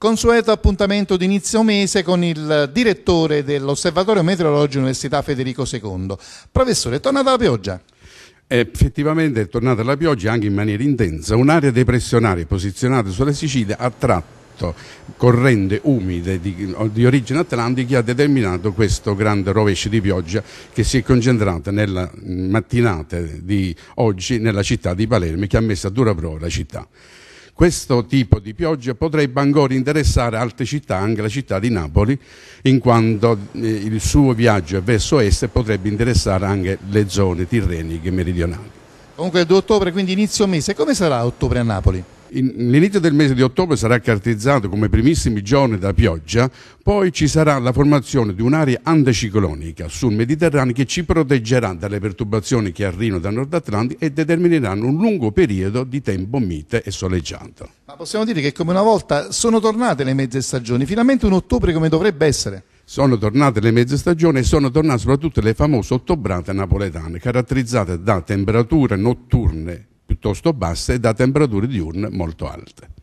Consueto appuntamento di inizio mese con il direttore dell'Osservatorio Meteorologico Università Federico II. Professore, è tornata la pioggia? Effettivamente è tornata la pioggia anche in maniera intensa. Un'area depressionaria posizionata sulla Sicilia ha tratto corrente umide di, di, origine atlantica e ha determinato questo grande rovescio di pioggia che si è concentrata nella mattinata di oggi nella città di Palermo e che ha messo a dura prova la città. Questo tipo di pioggia potrebbe ancora interessare altre città, anche la città di Napoli, in quanto eh, il suo viaggio verso est potrebbe interessare anche le zone tirreniche meridionali. Comunque 2 ottobre, quindi inizio mese, come sarà ottobre a Napoli? L'inizio del mese di ottobre sarà caratterizzato come primissimi giorni da pioggia, poi ci sarà la formazione di un'area anticiclonica sul Mediterraneo che ci proteggerà dalle perturbazioni che arrivano dal Nord Atlantico e determineranno un lungo periodo di tempo mite e soleggiato. Ma possiamo dire che come una volta sono tornate le mezze stagioni, finalmente un ottobre come dovrebbe essere? Sono tornate le mezze stagioni e sono tornate soprattutto le famose ottobrate napoletane, caratterizzate da temperature notturne piuttosto basse e da temperature diurne molto alte.